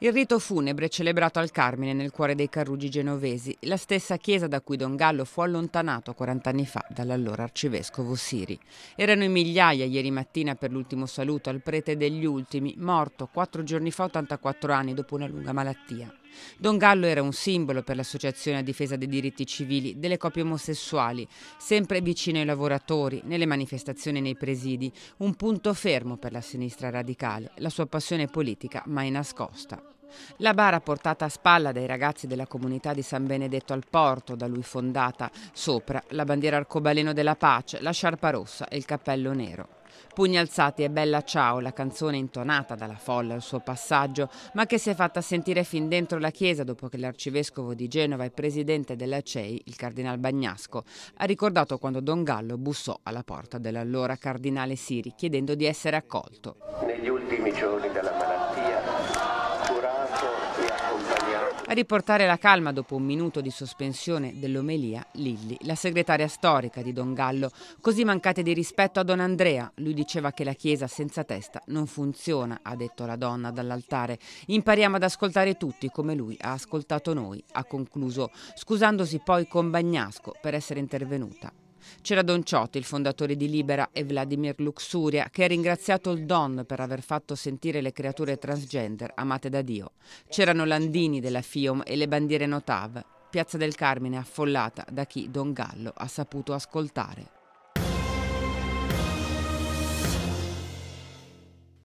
Il rito funebre celebrato al Carmine nel cuore dei Carrugi genovesi, la stessa chiesa da cui Don Gallo fu allontanato 40 anni fa dall'allora arcivescovo Siri. Erano in migliaia ieri mattina per l'ultimo saluto al prete degli ultimi, morto quattro giorni fa 84 anni dopo una lunga malattia. Don Gallo era un simbolo per l'associazione a difesa dei diritti civili delle coppie omosessuali, sempre vicino ai lavoratori, nelle manifestazioni e nei presidi, un punto fermo per la sinistra radicale, la sua passione politica mai nascosta. La bara portata a spalla dai ragazzi della comunità di San Benedetto al Porto, da lui fondata, sopra la bandiera arcobaleno della pace, la sciarpa rossa e il cappello nero. Pugni alzati e Bella Ciao, la canzone intonata dalla folla al suo passaggio, ma che si è fatta sentire fin dentro la chiesa dopo che l'arcivescovo di Genova e presidente della CEI, il cardinal Bagnasco, ha ricordato quando Don Gallo bussò alla porta dell'allora cardinale Siri chiedendo di essere accolto. Negli ultimi giorni della malattia A riportare la calma dopo un minuto di sospensione dell'omelia, Lilli, la segretaria storica di Don Gallo. Così mancate di rispetto a Don Andrea. Lui diceva che la Chiesa senza testa non funziona, ha detto la donna dall'altare. Impariamo ad ascoltare tutti come lui ha ascoltato noi, ha concluso, scusandosi poi con Bagnasco per essere intervenuta c'era Don Ciotti, il fondatore di Libera, e Vladimir Luxuria, che ha ringraziato il Don per aver fatto sentire le creature transgender amate da Dio. C'erano Landini della FIOM e le bandiere Notav. Piazza del Carmine affollata da chi Don Gallo ha saputo ascoltare.